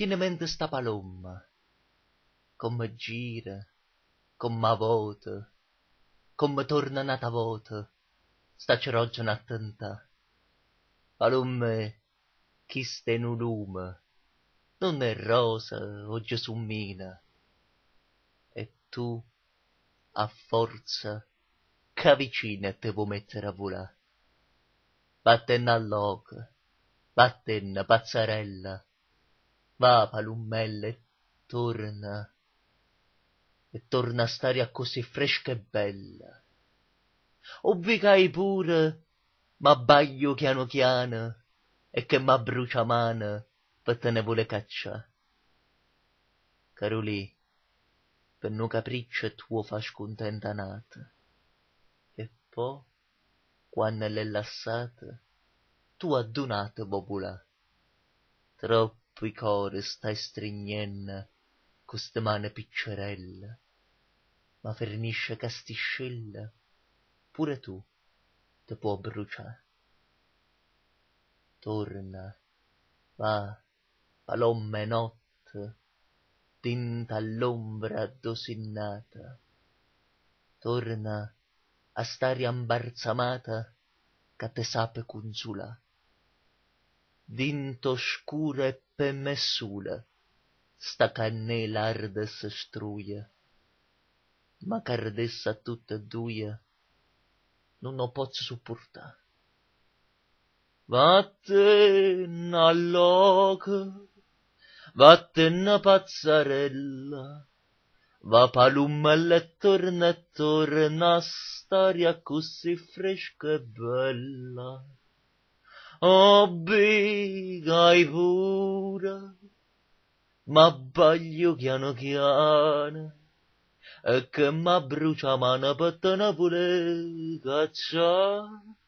tiene mente sta palomma, come gira, come vota, come torna nata vota, sta ceroggiana attenta. Palomme, chi ste in un lume, non è rosa o gesummina, e tu, a forza, c'avvicina e te vuoi mettere a volare. Battenna all'oca, vattenna pazzarella, Va, e torna. E torna a stare così fresca e bella. O vi pure, ma baglio chiano piano, e che ma brucia mano, per te ne vuole caccia. caroli per no capriccio tuo fa scontenta nata. E poi, quando l'è lassata, tu adunate popola. Troppo tui core stai strignenn queste mani mane ma fernisce castiscelle, pure tu te può brucià. Torna, va, palomma e notte, tinta all'ombra addosinnata, torna a stare ambarzamata che te sape consulà. Dinto oscura e pe mesulă, stacanel ardă să struie, măcar de sătută duie, nu n-o pot suporta. Vatten a locă, vatten a pazzarella, va palummelle torna, torna, st'aria così fresca e bella. Oh, big I would paura, ma baglio piano piano, e che m'abbrucia ma ne potete voler cacciare.